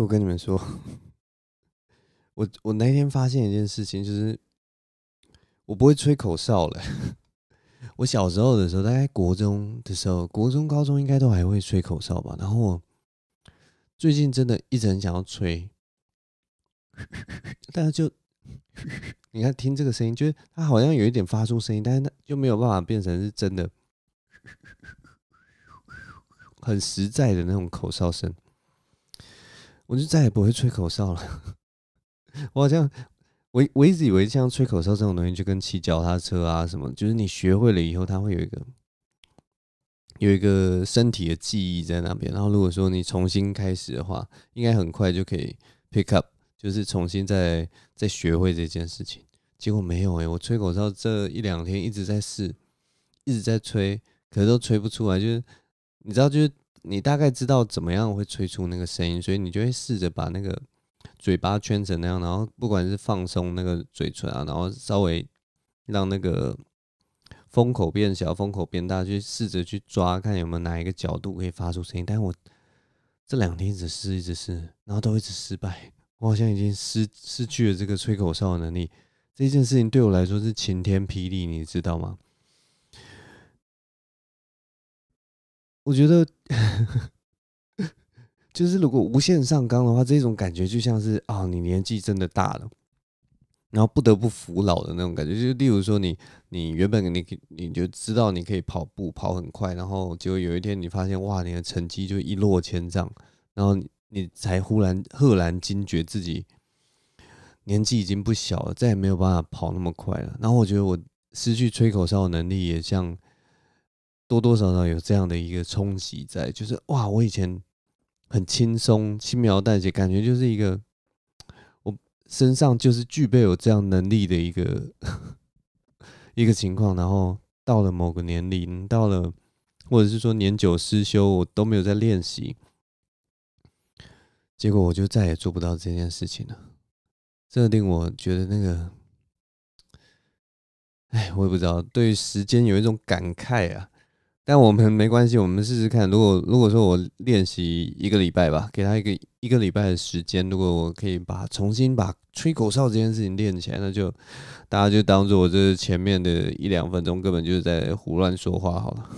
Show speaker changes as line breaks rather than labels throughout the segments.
我跟你们说，我我那天发现一件事情，就是我不会吹口哨了。我小时候的时候，大概国中的时候，国中、高中应该都还会吹口哨吧。然后我最近真的一直很想要吹，但是就你看听这个声音，就是它好像有一点发出声音，但是它就没有办法变成是真的、很实在的那种口哨声。我就再也不会吹口哨了。我好像我我一直以为像吹口哨这种东西，就跟骑脚踏车啊什么，就是你学会了以后，它会有一个有一个身体的记忆在那边。然后如果说你重新开始的话，应该很快就可以 pick up，就是重新再再学会这件事情。结果没有诶，我吹口哨这一两天一直在试，一直在吹，可是都吹不出来，就是你知道就。是你大概知道怎么样会吹出那个声音，所以你就会试着把那个嘴巴圈成那样，然后不管是放松那个嘴唇啊，然后稍微让那个风口变小、风口变大，去试着去抓看有没有哪一个角度可以发出声音。但我这两天一直试，一直试，然后都一直失败。我好像已经失失去了这个吹口哨的能力。这件事情对我来说是晴天霹雳，你知道吗？我觉得，就是如果无限上纲的话，这种感觉就像是啊，你年纪真的大了，然后不得不服老的那种感觉。就例如说，你你原本你你就知道你可以跑步跑很快，然后结果有一天你发现哇，你的成绩就一落千丈，然后你才忽然赫然惊觉自己年纪已经不小了，再也没有办法跑那么快了。然后我觉得我失去吹口哨的能力，也像。多多少少有这样的一个冲击在，就是哇，我以前很轻松、轻描淡写，感觉就是一个我身上就是具备有这样能力的一个 一个情况，然后到了某个年龄，到了或者是说年久失修，我都没有在练习，结果我就再也做不到这件事情了，这令我觉得那个，哎，我也不知道，对时间有一种感慨啊。但我们没关系，我们试试看。如果如果说我练习一个礼拜吧，给他一个一个礼拜的时间，如果我可以把重新把吹口哨这件事情练起来，那就大家就当做我这前面的一两分钟根本就是在胡乱说话好了。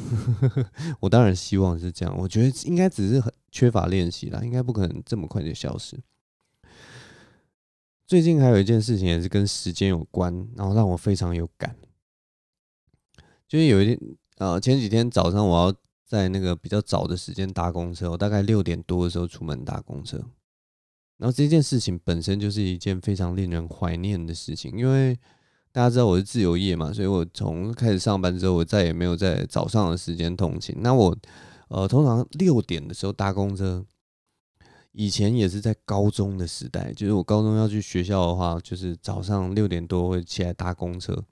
我当然希望是这样，我觉得应该只是很缺乏练习啦，应该不可能这么快就消失。最近还有一件事情也是跟时间有关，然后让我非常有感，就是有一天。啊，前几天早上我要在那个比较早的时间搭公车，我大概六点多的时候出门搭公车。然后这件事情本身就是一件非常令人怀念的事情，因为大家知道我是自由业嘛，所以我从开始上班之后，我再也没有在早上的时间通勤。那我呃，通常六点的时候搭公车，以前也是在高中的时代，就是我高中要去学校的话，就是早上六点多会起来搭公车。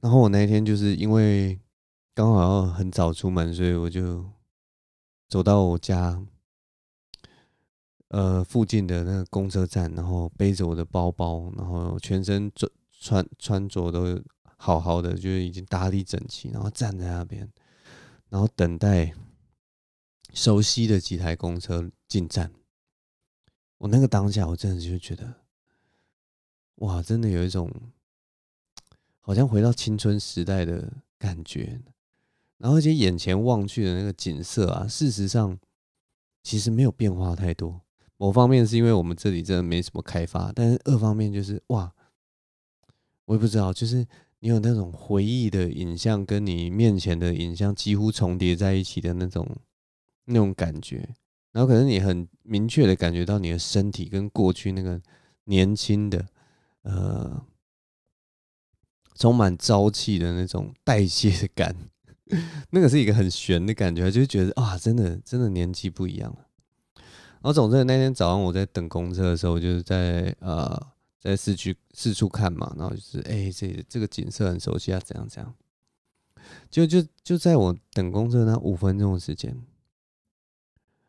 然后我那一天就是因为刚好很早出门，所以我就走到我家，呃，附近的那个公车站，然后背着我的包包，然后全身穿穿穿着都好好的，就是已经打理整齐，然后站在那边，然后等待熟悉的几台公车进站。我那个当下，我真的就觉得，哇，真的有一种。好像回到青春时代的感觉，然后而且眼前望去的那个景色啊，事实上其实没有变化太多。某方面是因为我们这里真的没什么开发，但是二方面就是哇，我也不知道，就是你有那种回忆的影像跟你面前的影像几乎重叠在一起的那种那种感觉，然后可能你很明确的感觉到你的身体跟过去那个年轻的呃。充满朝气的那种代谢感，那个是一个很悬的感觉，就是觉得啊，真的真的年纪不一样了。然后总之那天早上我在等公车的时候，就是在呃在四区四处看嘛，然后就是哎这这个景色很熟悉啊，怎样怎样，就就就在我等公车那五分钟的时间，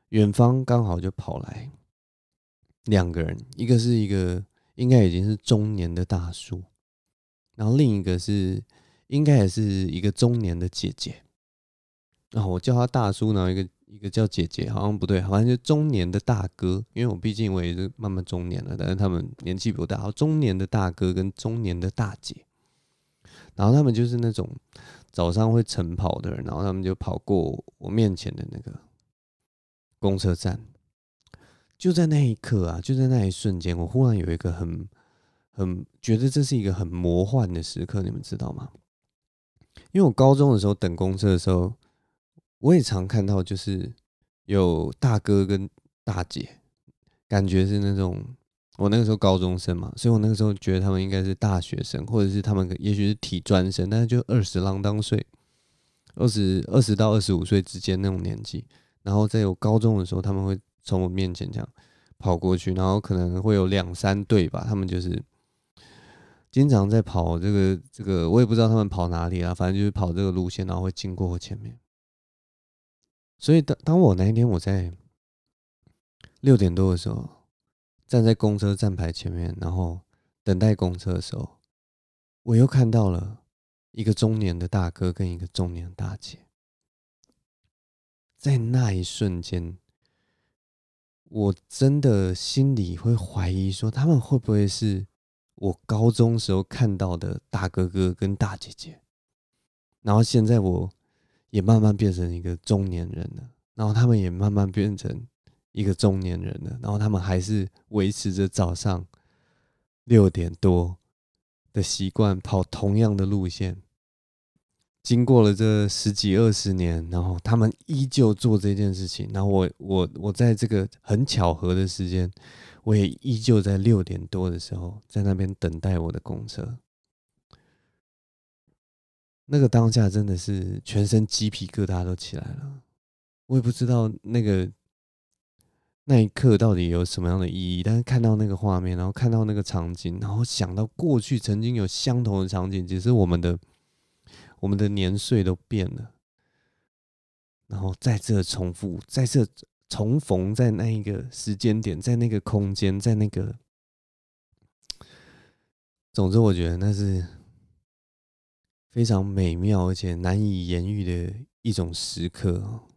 远方刚好就跑来两个人，一个是一个应该已经是中年的大叔。然后另一个是，应该也是一个中年的姐姐，然后我叫他大叔，然后一个一个叫姐姐，好像不对，好像就中年的大哥，因为我毕竟我也是慢慢中年了，但是他们年纪不大，中年的大哥跟中年的大姐，然后他们就是那种早上会晨跑的人，然后他们就跑过我面前的那个公车站，就在那一刻啊，就在那一瞬间，我忽然有一个很。嗯，觉得这是一个很魔幻的时刻，你们知道吗？因为我高中的时候等公车的时候，我也常看到，就是有大哥跟大姐，感觉是那种我那个时候高中生嘛，所以我那个时候觉得他们应该是大学生，或者是他们也许是体专生，但是就二十郎当岁，二十二十到二十五岁之间那种年纪。然后在我高中的时候，他们会从我面前这样跑过去，然后可能会有两三对吧，他们就是。经常在跑这个这个，我也不知道他们跑哪里啊，反正就是跑这个路线，然后会经过我前面。所以当当我那一天我在六点多的时候，站在公车站牌前面，然后等待公车的时候，我又看到了一个中年的大哥跟一个中年大姐。在那一瞬间，我真的心里会怀疑说，他们会不会是？我高中时候看到的大哥哥跟大姐姐，然后现在我也慢慢变成一个中年人了，然后他们也慢慢变成一个中年人了，然后他们还是维持着早上六点多的习惯，跑同样的路线。经过了这十几二十年，然后他们依旧做这件事情，然后我我我在这个很巧合的时间。我也依旧在六点多的时候在那边等待我的公车，那个当下真的是全身鸡皮疙瘩都起来了。我也不知道那个那一刻到底有什么样的意义，但是看到那个画面，然后看到那个场景，然后想到过去曾经有相同的场景，只是我们的我们的年岁都变了，然后在这重复，在这。重逢在那一个时间点，在那个空间，在那个，总之，我觉得那是非常美妙而且难以言喻的一种时刻。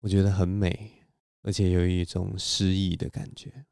我觉得很美，而且有一种诗意的感觉。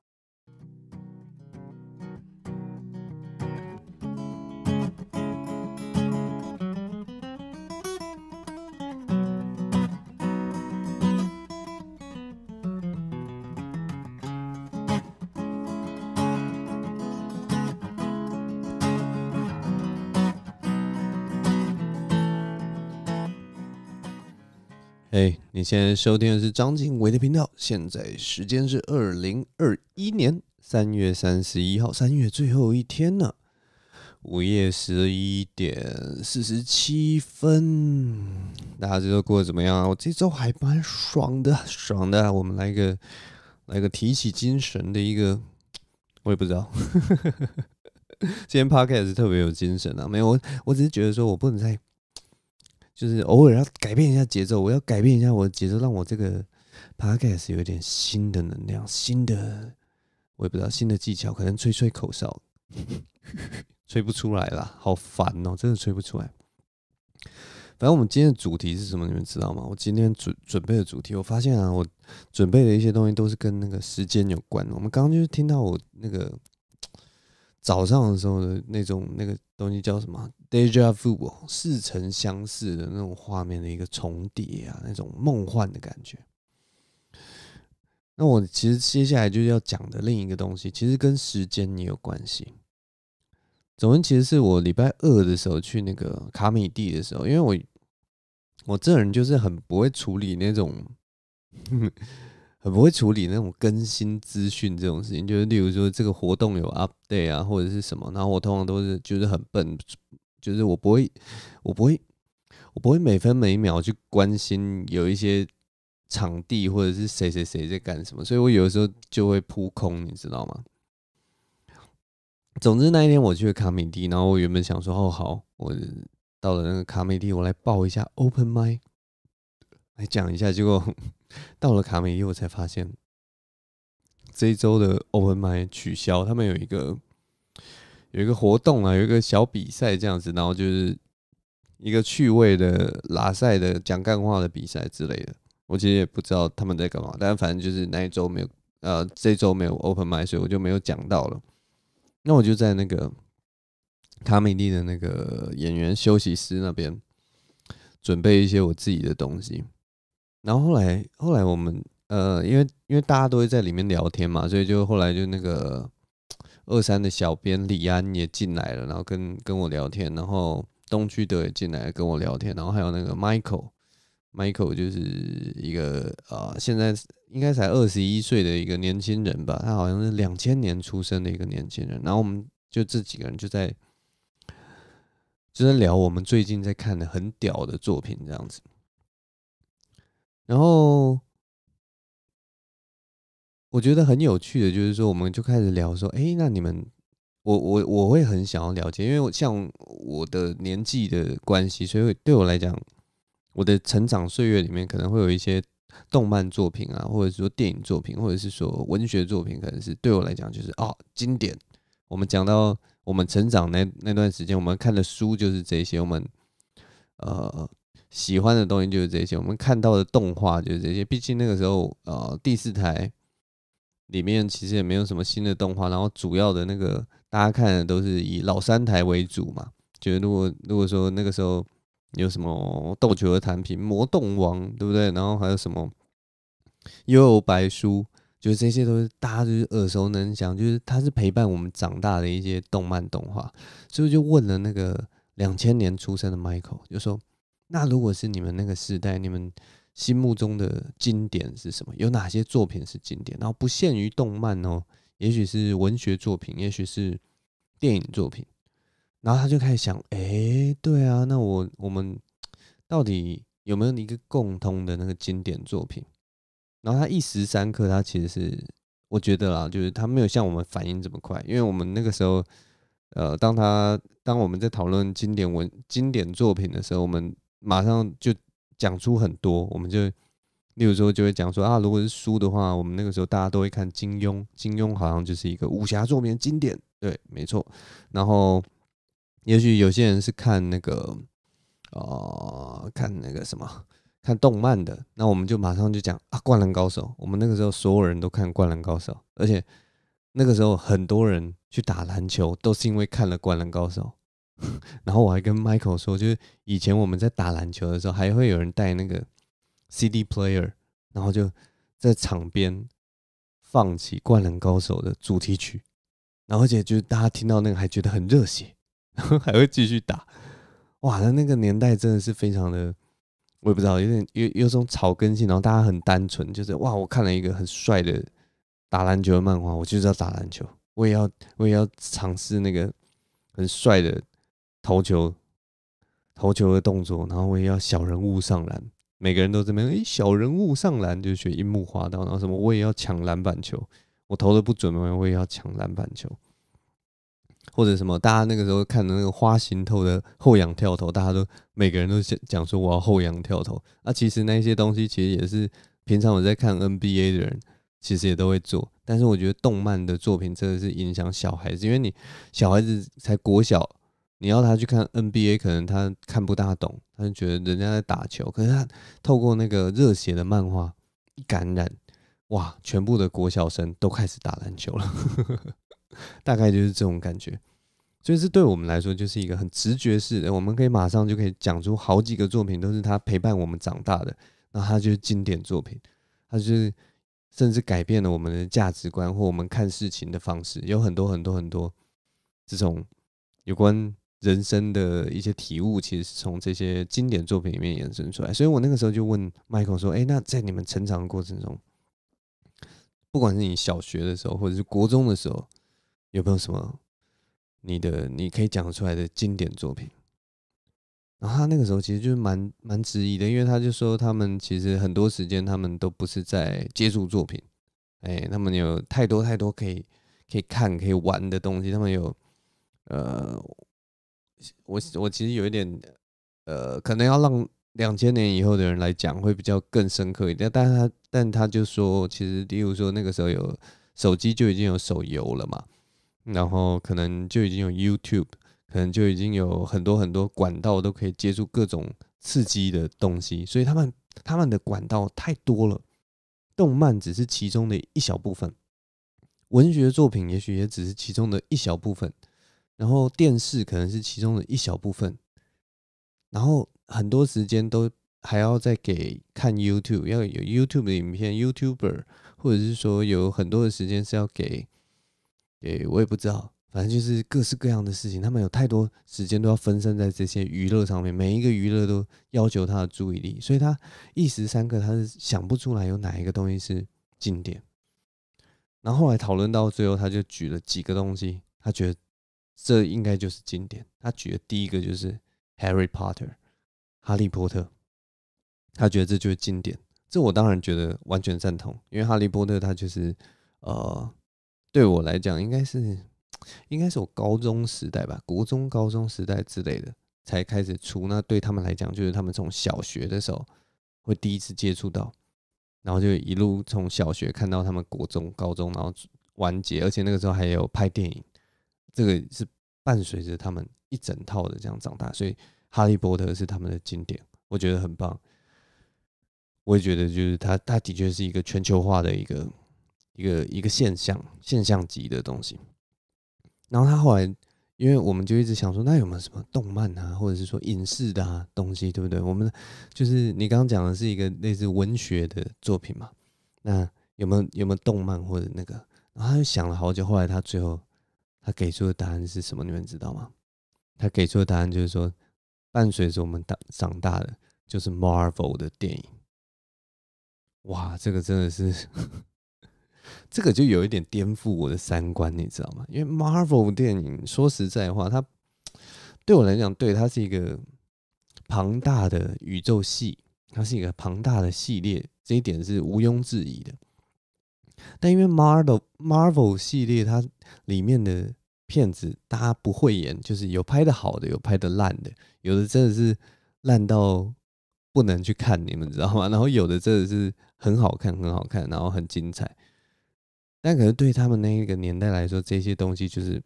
哎，你现在收听的是张敬伟的频道。现在时间是二零二一年三月三十一号，三月最后一天了，午夜十一点四十七分。大家这周过得怎么样啊？我这周还蛮爽的，爽的。我们来个，来个提起精神的一个，我也不知道。今天 podcast 特别有精神啊，没有我，我只是觉得说我不能再。就是偶尔要改变一下节奏，我要改变一下我的节奏，让我这个 podcast 有一点新的能量，新的我也不知道，新的技巧，可能吹吹口哨，吹不出来啦，好烦哦，真的吹不出来。反正我们今天的主题是什么，你们知道吗？我今天准准备的主题，我发现啊，我准备的一些东西都是跟那个时间有关。的。我们刚刚就是听到我那个早上的时候的那种那个东西叫什么？Deja vu，似曾相识的那种画面的一个重叠啊，那种梦幻的感觉。那我其实接下来就要讲的另一个东西，其实跟时间也有关系。总之，其实是我礼拜二的时候去那个卡米蒂的时候，因为我我这人就是很不会处理那种 很不会处理那种更新资讯这种事情，就是例如说这个活动有 update 啊，或者是什么，然后我通常都是就是很笨。就是我不会，我不会，我不会每分每秒去关心有一些场地或者是谁谁谁在干什么，所以我有的时候就会扑空，你知道吗？总之那一天我去卡美蒂，然后我原本想说，哦好，我到了那个卡美蒂，我来报一下 open m i 来讲一下。结果 到了卡美蒂，我才发现这一周的 open m i 取消，他们有一个。有一个活动啊，有一个小比赛这样子，然后就是一个趣味的拉赛的讲干话的比赛之类的。我其实也不知道他们在干嘛，但是反正就是那一周没有，呃，这周没有 open 麦，所以我就没有讲到了。那我就在那个卡米利的那个演员休息室那边准备一些我自己的东西。然后后来，后来我们呃，因为因为大家都会在里面聊天嘛，所以就后来就那个。二三的小编李安也进来了，然后跟跟我聊天，然后东区德也进来跟我聊天，然后还有那个 Michael，Michael 就是一个啊，现在应该才二十一岁的一个年轻人吧，他好像是两千年出生的一个年轻人，然后我们就这几个人就在，就在聊我们最近在看的很屌的作品这样子，然后。我觉得很有趣的，就是说，我们就开始聊说，哎，那你们，我我我会很想要了解，因为像我的年纪的关系，所以对我来讲，我的成长岁月里面可能会有一些动漫作品啊，或者说电影作品，或者是说文学作品，可能是对我来讲就是哦，经典。我们讲到我们成长那那段时间，我们看的书就是这些，我们呃喜欢的东西就是这些，我们看到的动画就是这些。毕竟那个时候，呃，第四台。里面其实也没有什么新的动画，然后主要的那个大家看的都是以老三台为主嘛。觉得如果如果说那个时候有什么《斗球》《的产品，魔动王》，对不对？然后还有什么《优优白书》，就是这些都是大家就是耳熟能详，就是它是陪伴我们长大的一些动漫动画。所以就问了那个两千年出生的 Michael，就说：“那如果是你们那个时代，你们？”心目中的经典是什么？有哪些作品是经典？然后不限于动漫哦，也许是文学作品，也许是电影作品。然后他就开始想：哎，对啊，那我我们到底有没有一个共通的那个经典作品？然后他一时三刻，他其实是我觉得啦，就是他没有像我们反应这么快，因为我们那个时候，呃，当他当我们在讨论经典文经典作品的时候，我们马上就。讲出很多，我们就，例如说就会讲说啊，如果是书的话，我们那个时候大家都会看金庸，金庸好像就是一个武侠作品经典，对，没错。然后，也许有些人是看那个，哦，看那个什么，看动漫的，那我们就马上就讲啊，灌篮高手，我们那个时候所有人都看灌篮高手，而且那个时候很多人去打篮球都是因为看了灌篮高手。然后我还跟 Michael 说，就是以前我们在打篮球的时候，还会有人带那个 CD player，然后就在场边放起《灌篮高手》的主题曲，然后而且就是大家听到那个还觉得很热血，然后还会继续打。哇，那那个年代真的是非常的，我也不知道，有点有有种草根性，然后大家很单纯，就是哇，我看了一个很帅的打篮球的漫画，我就要打篮球，我也要我也要尝试那个很帅的。投球、投球的动作，然后我也要小人物上篮，每个人都这么诶，小人物上篮就学樱木花道，然后什么我也要抢篮板球，我投的不准嘛，我也要抢篮板球，或者什么大家那个时候看的那个花形透的后仰跳投，大家都每个人都讲讲说我要后仰跳投啊，其实那些东西其实也是平常我在看 NBA 的人其实也都会做，但是我觉得动漫的作品真的是影响小孩子，因为你小孩子才国小。你要他去看 NBA，可能他看不大懂，他就觉得人家在打球。可是他透过那个热血的漫画一感染，哇，全部的国小生都开始打篮球了，大概就是这种感觉。所以这对我们来说就是一个很直觉式的，我们可以马上就可以讲出好几个作品都是他陪伴我们长大的，那他就是经典作品，他就是甚至改变了我们的价值观或我们看事情的方式，有很多很多很多这种有关。人生的一些体悟，其实是从这些经典作品里面延伸出来。所以我那个时候就问 Michael 说：“哎，那在你们成长过程中，不管是你小学的时候，或者是国中的时候，有没有什么你的你可以讲出来的经典作品？”然后他那个时候其实就是蛮蛮质疑的，因为他就说他们其实很多时间他们都不是在接触作品，哎，他们有太多太多可以可以看、可以玩的东西，他们有呃。我我其实有一点，呃，可能要让两千年以后的人来讲会比较更深刻一点，但是他但他就说，其实，例如说那个时候有手机就已经有手游了嘛，然后可能就已经有 YouTube，可能就已经有很多很多管道都可以接触各种刺激的东西，所以他们他们的管道太多了，动漫只是其中的一小部分，文学作品也许也只是其中的一小部分。然后电视可能是其中的一小部分，然后很多时间都还要再给看 YouTube，要有 YouTube 的影片 YouTuber，或者是说有很多的时间是要给，给我也不知道，反正就是各式各样的事情。他们有太多时间都要分散在这些娱乐上面，每一个娱乐都要求他的注意力，所以他一时三刻他是想不出来有哪一个东西是经典。然后后来讨论到最后，他就举了几个东西，他觉得。这应该就是经典。他举的第一个就是《Harry Potter》，哈利波特。他觉得这就是经典。这我当然觉得完全赞同，因为哈利波特他就是呃，对我来讲应该是应该是我高中时代吧，国中、高中时代之类的才开始出。那对他们来讲，就是他们从小学的时候会第一次接触到，然后就一路从小学看到他们国中、高中，然后完结。而且那个时候还有拍电影。这个是伴随着他们一整套的这样长大，所以《哈利波特》是他们的经典，我觉得很棒。我也觉得，就是它，它的确是一个全球化的一个、一个、一个现象，现象级的东西。然后他后来，因为我们就一直想说，那有没有什么动漫啊，或者是说影视的啊东西，对不对？我们就是你刚刚讲的是一个类似文学的作品嘛？那有没有有没有动漫或者那个？然后他就想了好久，后来他最后。他给出的答案是什么？你们知道吗？他给出的答案就是说，伴随着我们长长大的就是 Marvel 的电影。哇，这个真的是，这个就有一点颠覆我的三观，你知道吗？因为 Marvel 电影，说实在话，它对我来讲，对它是一个庞大的宇宙系，它是一个庞大的系列，这一点是毋庸置疑的。但因为 Marvel Marvel 系列，它里面的片子大家不会演，就是有拍的好的，有拍的烂的，有的真的是烂到不能去看，你们知道吗？然后有的真的是很好看，很好看，然后很精彩。但可是对他们那个年代来说，这些东西就是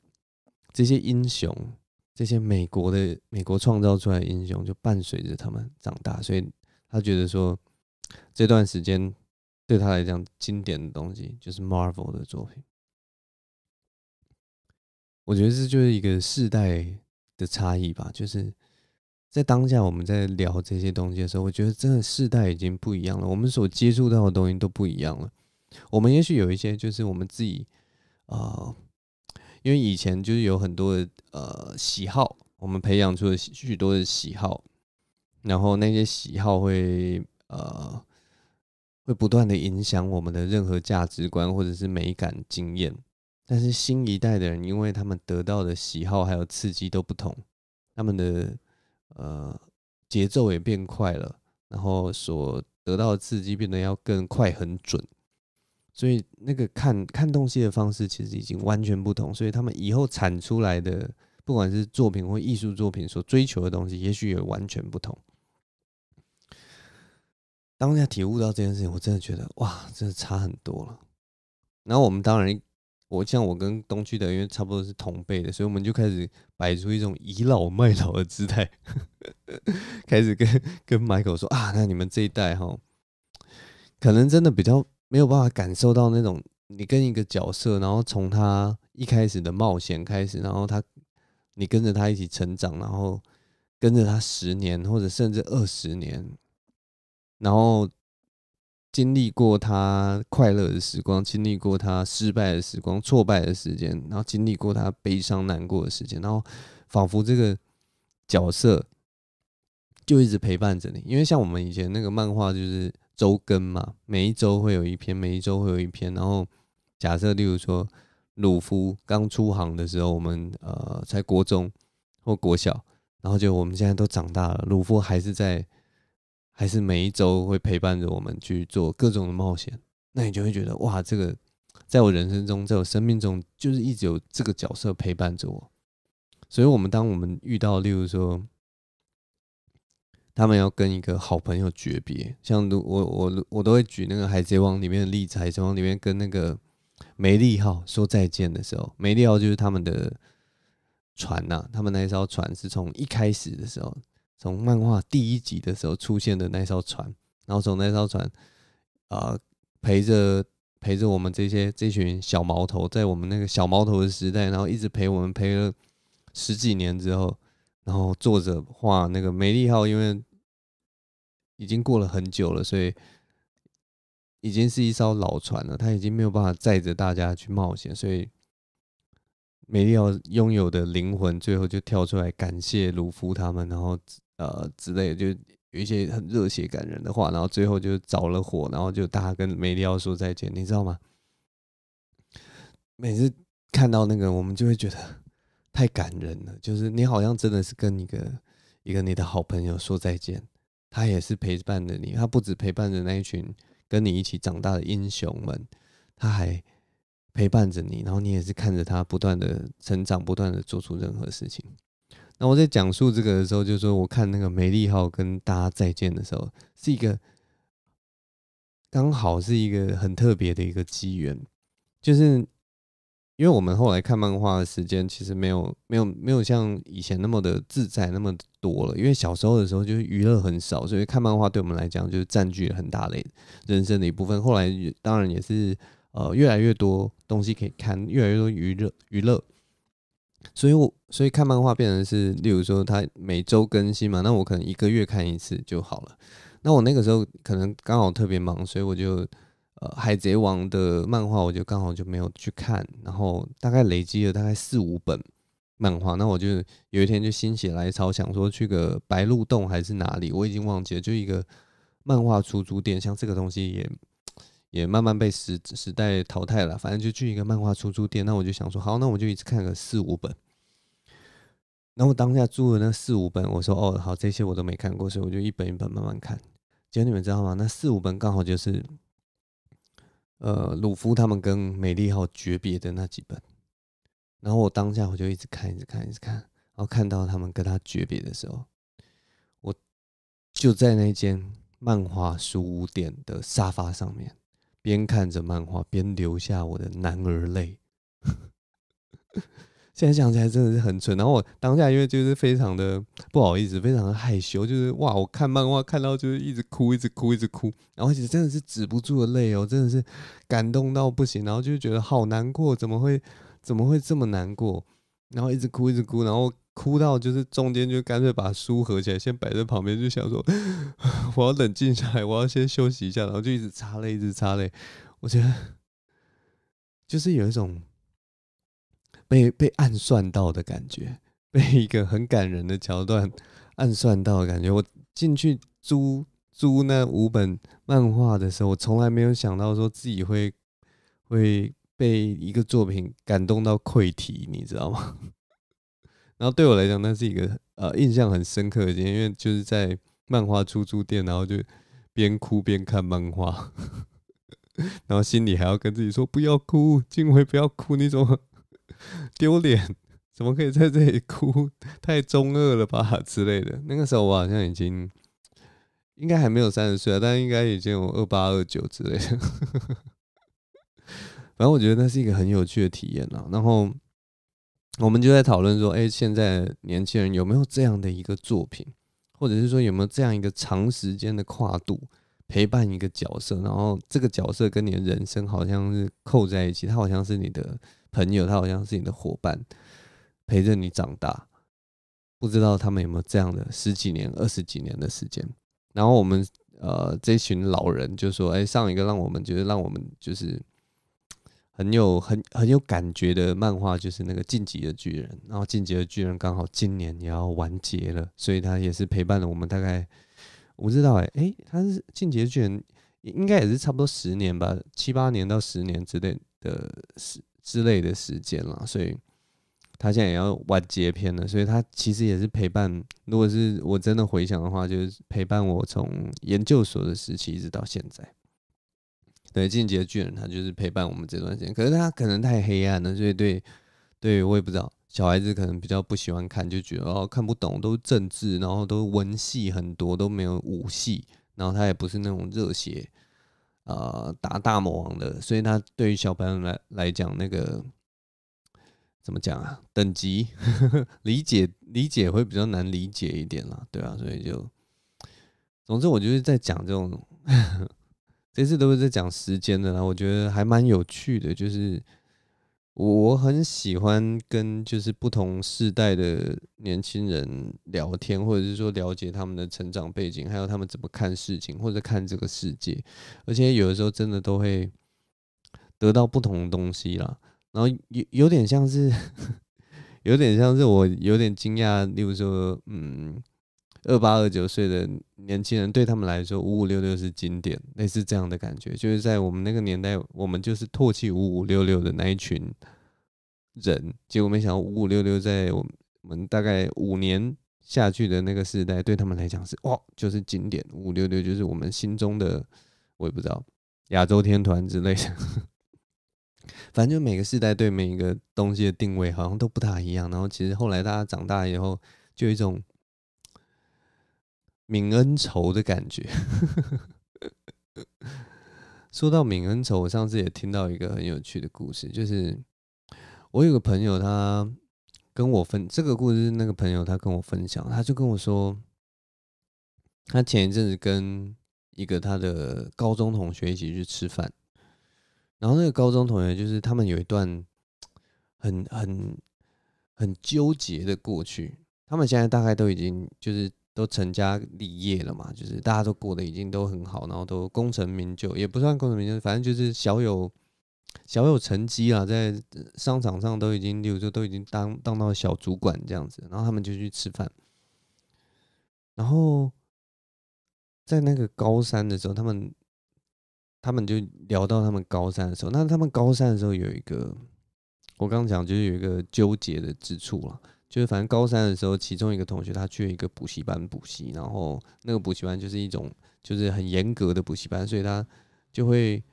这些英雄，这些美国的美国创造出来的英雄，就伴随着他们长大，所以他觉得说这段时间。对他来讲，经典的东西就是 Marvel 的作品。我觉得这就是一个世代的差异吧。就是在当下我们在聊这些东西的时候，我觉得真的世代已经不一样了。我们所接触到的东西都不一样了。我们也许有一些，就是我们自己呃，因为以前就是有很多的呃喜好，我们培养出了许多的喜好，然后那些喜好会呃。会不断的影响我们的任何价值观或者是美感经验，但是新一代的人，因为他们得到的喜好还有刺激都不同，他们的呃节奏也变快了，然后所得到的刺激变得要更快很准，所以那个看看东西的方式其实已经完全不同，所以他们以后产出来的不管是作品或艺术作品所追求的东西，也许也完全不同。当下体悟到这件事情，我真的觉得哇，真的差很多了。然后我们当然，我像我跟东区的，因为差不多是同辈的，所以我们就开始摆出一种倚老卖老的姿态，开始跟跟 Michael 说啊，那你们这一代哈，可能真的比较没有办法感受到那种你跟一个角色，然后从他一开始的冒险开始，然后他，你跟着他一起成长，然后跟着他十年或者甚至二十年。然后经历过他快乐的时光，经历过他失败的时光、挫败的时间，然后经历过他悲伤难过的时间，然后仿佛这个角色就一直陪伴着你。因为像我们以前那个漫画就是周更嘛，每一周会有一篇，每一周会有一篇。然后假设例如说鲁夫刚出航的时候，我们呃在国中或国小，然后就我们现在都长大了，鲁夫还是在。还是每一周会陪伴着我们去做各种的冒险，那你就会觉得哇，这个在我人生中，在我生命中，就是一直有这个角色陪伴着我。所以，我们当我们遇到，例如说，他们要跟一个好朋友诀别，像我我我都会举那个《海贼王》里面的例子，《海贼王》里面跟那个梅利号说再见的时候，梅利号就是他们的船呐，他们那艘船是从一开始的时候。从漫画第一集的时候出现的那艘船，然后从那艘船，呃，陪着陪着我们这些这群小毛头，在我们那个小毛头的时代，然后一直陪我们陪了十几年之后，然后作者画那个美丽号，因为已经过了很久了，所以已经是一艘老船了，他已经没有办法载着大家去冒险，所以美丽号拥有的灵魂最后就跳出来感谢卢夫他们，然后。呃，之类就有一些很热血感人的话，然后最后就着了火，然后就大家跟梅里奥说再见，你知道吗？每次看到那个，我们就会觉得太感人了，就是你好像真的是跟一个一个你的好朋友说再见，他也是陪伴着你，他不止陪伴着那一群跟你一起长大的英雄们，他还陪伴着你，然后你也是看着他不断的成长，不断的做出任何事情。那我在讲述这个的时候，就说我看那个《美丽号》跟大家再见的时候，是一个刚好是一个很特别的一个机缘，就是因为我们后来看漫画的时间，其实没有没有没有像以前那么的自在那么多了。因为小时候的时候，就是娱乐很少，所以看漫画对我们来讲，就是占据了很大类人生的一部分。后来当然也是呃越来越多东西可以看，越来越多娱乐娱乐，所以我。所以看漫画变成是，例如说他每周更新嘛，那我可能一个月看一次就好了。那我那个时候可能刚好特别忙，所以我就呃海贼王的漫画我就刚好就没有去看，然后大概累积了大概四五本漫画。那我就有一天就心血来潮，想说去个白鹿洞还是哪里，我已经忘记了，就一个漫画出租店。像这个东西也 也慢慢被时时代淘汰了，反正就去一个漫画出租店。那我就想说，好，那我就一次看个四五本。然后当下租的那四五本，我说哦好，这些我都没看过，所以我就一本一本慢慢看。结果你们知道吗？那四五本刚好就是，呃，鲁夫他们跟美丽号诀别的那几本。然后我当下我就一直看，一直看，一直看，然后看到他们跟他诀别的时候，我就在那间漫画书店的沙发上面，边看着漫画边流下我的男儿泪。现在想起来真的是很蠢，然后我当下因为就是非常的不好意思，非常的害羞，就是哇！我看漫画看到就是一直哭，一直哭，一直哭，然后其实真的是止不住的泪哦，真的是感动到不行，然后就觉得好难过，怎么会怎么会这么难过？然后一直哭，一直哭，然后哭到就是中间就干脆把书合起来，先摆在旁边，就想说 我要冷静下来，我要先休息一下，然后就一直擦泪，一直擦泪。我觉得就是有一种。被被暗算到的感觉，被一个很感人的桥段暗算到的感觉。我进去租租那五本漫画的时候，我从来没有想到说自己会会被一个作品感动到溃体，你知道吗？然后对我来讲，那是一个呃印象很深刻的经验，因为就是在漫画出租店，然后就边哭边看漫画，然后心里还要跟自己说不要哭，金辉，不要哭，那种。丢脸，怎么可以在这里哭？太中二了吧之类的。那个时候我好像已经应该还没有三十岁，但应该已经有二八二九之类的。反正我觉得那是一个很有趣的体验啊。然后我们就在讨论说，哎，现在年轻人有没有这样的一个作品，或者是说有没有这样一个长时间的跨度陪伴一个角色，然后这个角色跟你的人生好像是扣在一起，它好像是你的。朋友，他好像是你的伙伴，陪着你长大，不知道他们有没有这样的十几年、二十几年的时间。然后我们呃，这群老人就说：“哎，上一个让我们觉得让我们就是很有很很有感觉的漫画，就是那个《进击的巨人》。然后《进击的巨人》刚好今年也要完结了，所以他也是陪伴了我们大概，我不知道哎哎，他是《进击的巨人》应该也是差不多十年吧，七八年到十年之类的事。”之类的时间了，所以他现在也要完结篇了，所以他其实也是陪伴。如果是我真的回想的话，就是陪伴我从研究所的时期一直到现在。对，进阶卷，巨人，他就是陪伴我们这段时间。可是他可能太黑暗了，所以对对我也不知道，小孩子可能比较不喜欢看，就觉得哦看不懂，都政治，然后都文戏很多，都没有武戏，然后他也不是那种热血。呃，打大魔王的，所以他对于小朋友来来讲，那个怎么讲啊？等级呵呵 理解理解会比较难理解一点了，对吧？所以就，总之我就是在讲这种，呵呵，这次都是在讲时间的啦，我觉得还蛮有趣的，就是。我很喜欢跟就是不同世代的年轻人聊天，或者是说了解他们的成长背景，还有他们怎么看事情，或者看这个世界。而且有的时候真的都会得到不同的东西啦。然后有有点像是，有点像是我有点惊讶，例如说，嗯。二八二九岁的年轻人对他们来说，五五六六是经典，类似这样的感觉。就是在我们那个年代，我们就是唾弃五五六六的那一群人。结果没想到，五五六六在我们大概五年下去的那个时代，对他们来讲是哇，就是经典。五五六六就是我们心中的，我也不知道亚洲天团之类的。反正就每个时代对每一个东西的定位好像都不大一样。然后其实后来大家长大以后，就有一种。泯恩仇的感觉。说到泯恩仇，我上次也听到一个很有趣的故事，就是我有个朋友，他跟我分这个故事，那个朋友他跟我分享，他就跟我说，他前一阵子跟一个他的高中同学一起去吃饭，然后那个高中同学就是他们有一段很很很纠结的过去，他们现在大概都已经就是。都成家立业了嘛，就是大家都过得已经都很好，然后都功成名就，也不算功成名就，反正就是小有小有成绩啦，在商场上都已经，例如说都已经当当到小主管这样子，然后他们就去吃饭，然后在那个高三的时候，他们他们就聊到他们高三的时候，那他们高三的时候有一个，我刚刚讲就是有一个纠结的之处了。就是反正高三的时候，其中一个同学他去一个补习班补习，然后那个补习班就是一种就是很严格的补习班，所以他就会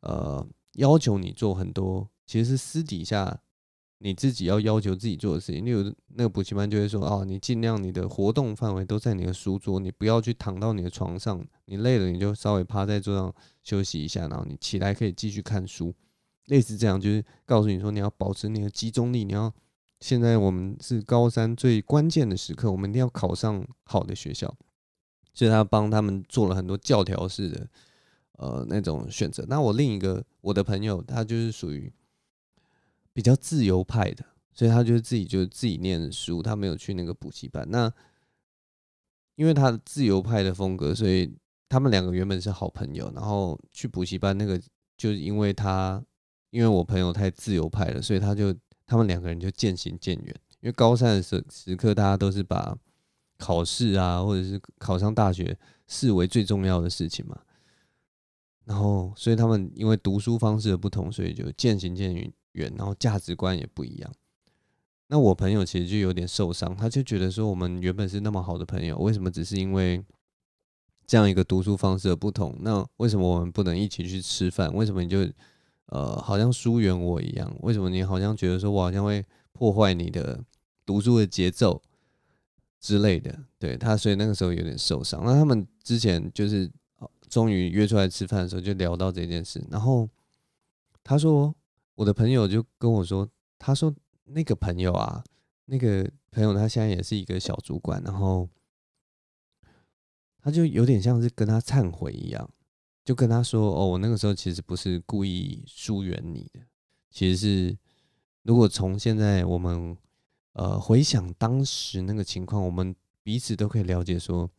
呃要求你做很多，其实是私底下你自己要要求自己做的事情。例如那个补习班就会说哦，你尽量你的活动范围都在你的书桌，你不要去躺到你的床上，你累了你就稍微趴在桌上休息一下，然后你起来可以继续看书，类似这样，就是告诉你说你要保持你的集中力，你要。现在我们是高三最关键的时刻，我们一定要考上好的学校，所以他帮他们做了很多教条式的呃那种选择。那我另一个我的朋友，他就是属于比较自由派的，所以他就是自己就自己念书，他没有去那个补习班。那因为他的自由派的风格，所以他们两个原本是好朋友，然后去补习班那个，就是因为他因为我朋友太自由派了，所以他就。他们两个人就渐行渐远，因为高三的时时刻，大家都是把考试啊，或者是考上大学视为最重要的事情嘛。然后，所以他们因为读书方式的不同，所以就渐行渐远。远，然后价值观也不一样。那我朋友其实就有点受伤，他就觉得说，我们原本是那么好的朋友，为什么只是因为这样一个读书方式的不同？那为什么我们不能一起去吃饭？为什么你就？呃，好像疏远我一样，为什么你好像觉得说我好像会破坏你的读书的节奏之类的？对他，所以那个时候有点受伤。那他们之前就是终于约出来吃饭的时候，就聊到这件事。然后他说，我的朋友就跟我说，他说那个朋友啊，那个朋友他现在也是一个小主管，然后他就有点像是跟他忏悔一样。就跟他说：“哦，我那个时候其实不是故意疏远你的，其实是如果从现在我们呃回想当时那个情况，我们彼此都可以了解，说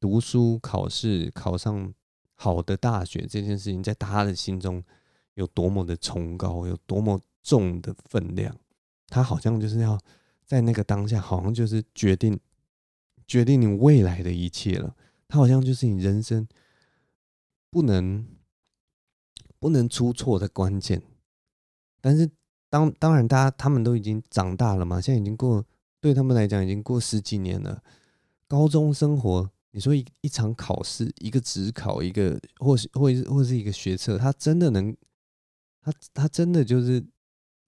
读书考试考上好的大学这件事情，在他的心中有多么的崇高，有多么重的分量。他好像就是要在那个当下，好像就是决定决定你未来的一切了。他好像就是你人生。”不能不能出错的关键，但是当当然，大家他们都已经长大了嘛，现在已经过对他们来讲已经过十几年了。高中生活，你说一一场考试，一个职考，一个或是或是或是一个学测，他真的能，他他真的就是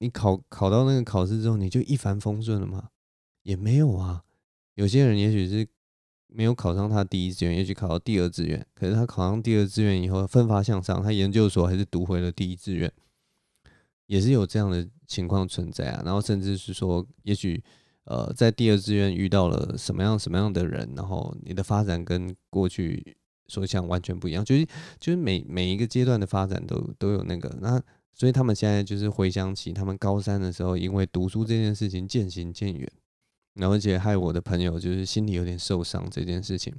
你考考到那个考试之后，你就一帆风顺了吗？也没有啊，有些人也许是。没有考上他第一志愿，也许考到第二志愿。可是他考上第二志愿以后，奋发向上，他研究所还是读回了第一志愿，也是有这样的情况存在啊。然后甚至是说，也许呃，在第二志愿遇到了什么样什么样的人，然后你的发展跟过去所想完全不一样，就是就是每每一个阶段的发展都都有那个那。所以他们现在就是回想起他们高三的时候，因为读书这件事情渐行渐远。然后而且害我的朋友就是心里有点受伤这件事情，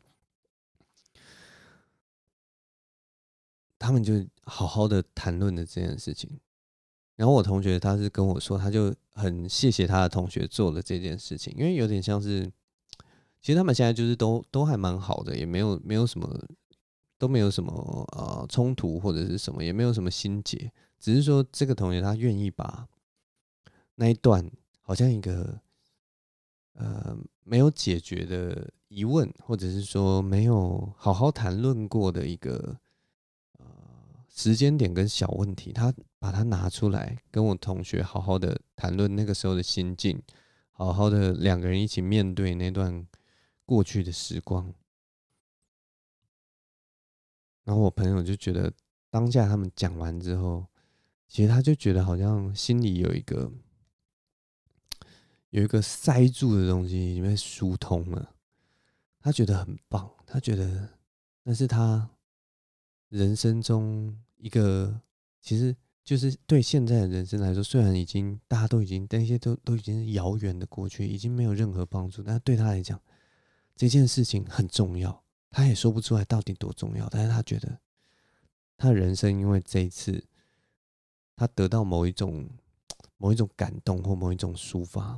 他们就好好的谈论了这件事情。然后我同学他是跟我说，他就很谢谢他的同学做了这件事情，因为有点像是，其实他们现在就是都都还蛮好的，也没有没有什么都没有什么呃冲突或者是什么，也没有什么心结，只是说这个同学他愿意把那一段好像一个。呃，没有解决的疑问，或者是说没有好好谈论过的一个呃时间点跟小问题，他把它拿出来跟我同学好好的谈论那个时候的心境，好好的两个人一起面对那段过去的时光。然后我朋友就觉得，当下他们讲完之后，其实他就觉得好像心里有一个。有一个塞住的东西，里面疏通了，他觉得很棒，他觉得那是他人生中一个，其实就是对现在的人生来说，虽然已经大家都已经那些都都已经是遥远的过去，已经没有任何帮助，但对他来讲，这件事情很重要。他也说不出来到底多重要，但是他觉得他人生因为这一次，他得到某一种某一种感动或某一种抒发。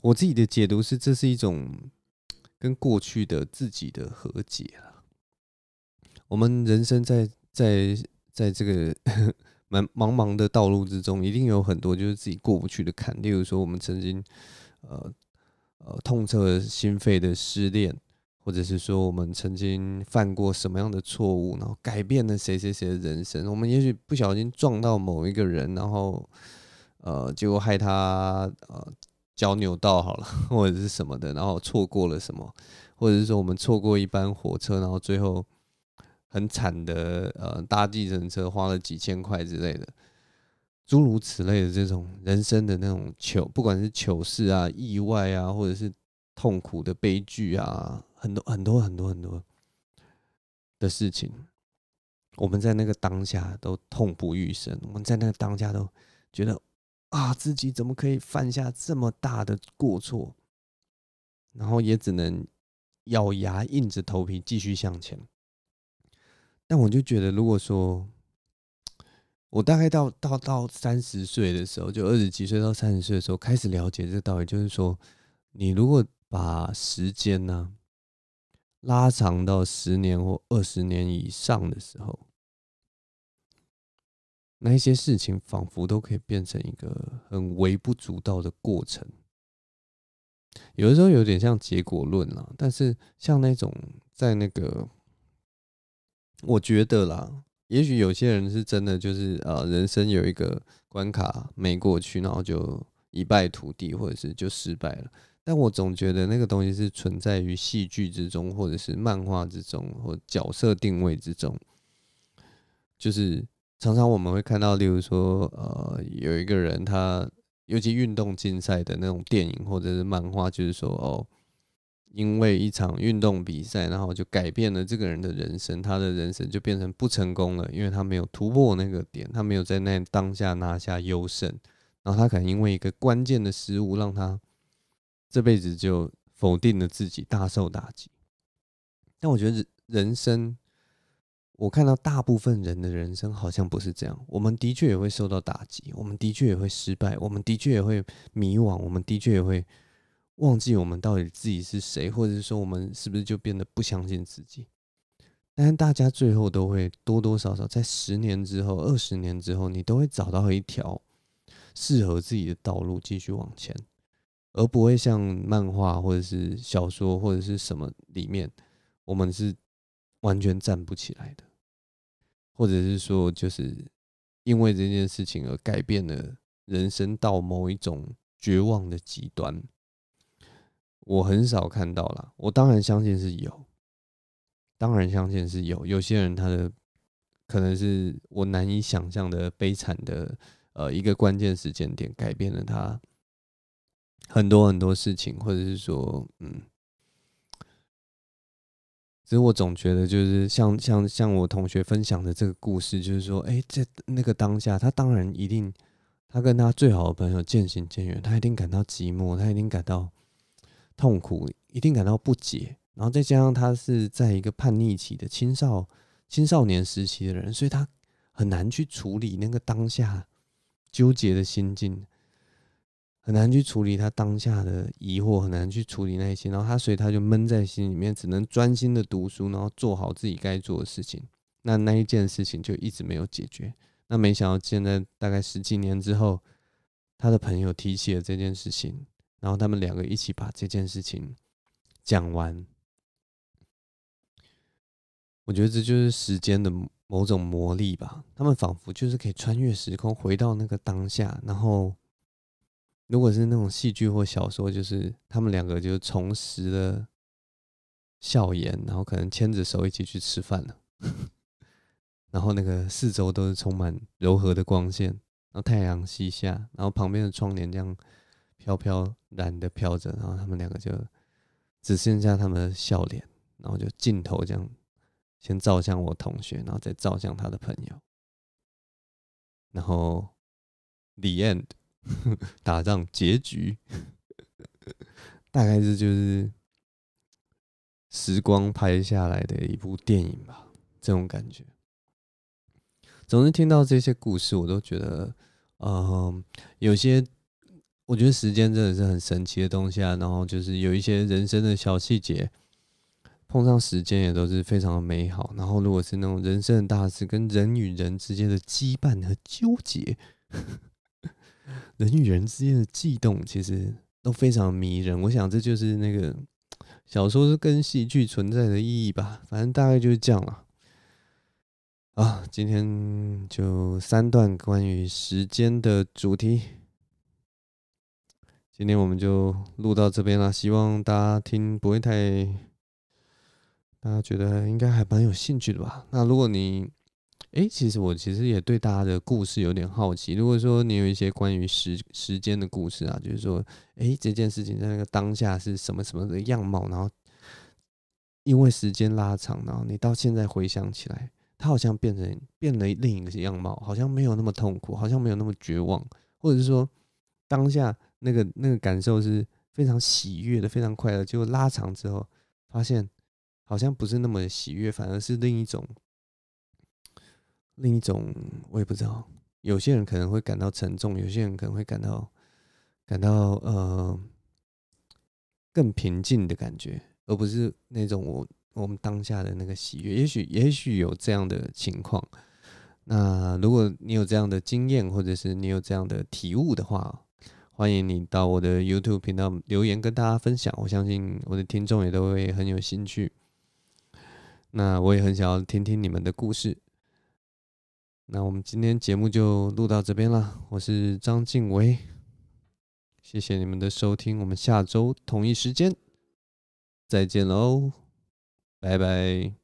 我自己的解读是，这是一种跟过去的自己的和解了。我们人生在在在这个 蛮茫茫的道路之中，一定有很多就是自己过不去的坎。例如说，我们曾经呃呃痛彻心肺的失恋，或者是说我们曾经犯过什么样的错误，然后改变了谁谁谁的人生。我们也许不小心撞到某一个人，然后呃，结果害他呃。脚扭到好了，或者是什么的，然后错过了什么，或者是说我们错过一班火车，然后最后很惨的呃，搭计程车花了几千块之类的，诸如此类的这种人生的那种糗，不管是糗事啊、意外啊，或者是痛苦的悲剧啊，很多很多很多很多的事情，我们在那个当下都痛不欲生，我们在那个当下都觉得。啊，自己怎么可以犯下这么大的过错？然后也只能咬牙硬着头皮继续向前。但我就觉得，如果说我大概到到到三十岁的时候，就二十七岁到三十岁的时候开始了解这个道理，就是说，你如果把时间呢拉长到十年或二十年以上的时候。那一些事情仿佛都可以变成一个很微不足道的过程，有的时候有点像结果论了。但是像那种在那个，我觉得啦，也许有些人是真的就是啊，人生有一个关卡没过去，然后就一败涂地，或者是就失败了。但我总觉得那个东西是存在于戏剧之中，或者是漫画之中，或角色定位之中，就是。常常我们会看到，例如说，呃，有一个人，他尤其运动竞赛的那种电影或者是漫画，就是说，哦，因为一场运动比赛，然后就改变了这个人的人生，他的人生就变成不成功了，因为他没有突破那个点，他没有在那当下拿下优胜，然后他可能因为一个关键的失误，让他这辈子就否定了自己，大受打击。但我觉得人生。我看到大部分人的人生好像不是这样。我们的确也会受到打击，我们的确也会失败，我们的确也会迷惘，我们的确也会忘记我们到底自己是谁，或者是说我们是不是就变得不相信自己。但是大家最后都会多多少少在十年之后、二十年之后，你都会找到一条适合自己的道路继续往前，而不会像漫画或者是小说或者是什么里面，我们是完全站不起来的。或者是说，就是因为这件事情而改变了人生到某一种绝望的极端，我很少看到啦，我当然相信是有，当然相信是有。有些人他的可能是我难以想象的悲惨的，呃，一个关键时间点改变了他很多很多事情，或者是说，嗯。所以我总觉得，就是像像像我同学分享的这个故事，就是说，哎，这那个当下，他当然一定，他跟他最好的朋友渐行渐远，他一定感到寂寞，他一定感到痛苦，一定感到不解，然后再加上他是在一个叛逆期的青少青少年时期的人，所以他很难去处理那个当下纠结的心境。很难去处理他当下的疑惑，很难去处理那些，然后他所以他就闷在心里面，只能专心的读书，然后做好自己该做的事情。那那一件事情就一直没有解决。那没想到现在大概十几年之后，他的朋友提起了这件事情，然后他们两个一起把这件事情讲完。我觉得这就是时间的某种魔力吧，他们仿佛就是可以穿越时空，回到那个当下，然后。如果是那种戏剧或小说，就是他们两个就重拾了笑颜，然后可能牵着手一起去吃饭了，然后那个四周都是充满柔和的光线，然后太阳西下，然后旁边的窗帘这样飘飘然的飘着，然后他们两个就只剩下他们的笑脸，然后就镜头这样先照向我同学，然后再照向他的朋友，然后 the end。打仗结局，大概是就是时光拍下来的一部电影吧，这种感觉。总是听到这些故事，我都觉得，嗯，有些我觉得时间真的是很神奇的东西啊。然后就是有一些人生的小细节，碰上时间也都是非常的美好。然后如果是那种人生的大事，跟人与人之间的羁绊和纠结。人与人之间的悸动，其实都非常迷人。我想这就是那个小说是跟戏剧存在的意义吧。反正大概就是这样了。啊，今天就三段关于时间的主题。今天我们就录到这边了，希望大家听不会太，大家觉得应该还蛮有兴趣的吧。那如果你……诶，其实我其实也对大家的故事有点好奇。如果说你有一些关于时时间的故事啊，就是说，诶，这件事情在那个当下是什么什么的样貌，然后因为时间拉长，然后你到现在回想起来，它好像变成变了另一个样貌，好像没有那么痛苦，好像没有那么绝望，或者是说当下那个那个感受是非常喜悦的，非常快乐，结果拉长之后发现好像不是那么喜悦，反而是另一种。另一种我也不知道，有些人可能会感到沉重，有些人可能会感到感到呃更平静的感觉，而不是那种我我们当下的那个喜悦。也许也许有这样的情况，那如果你有这样的经验或者是你有这样的体悟的话，欢迎你到我的 YouTube 频道留言跟大家分享。我相信我的听众也都会很有兴趣。那我也很想要听听你们的故事。那我们今天节目就录到这边了，我是张静伟，谢谢你们的收听，我们下周同一时间再见喽，拜拜。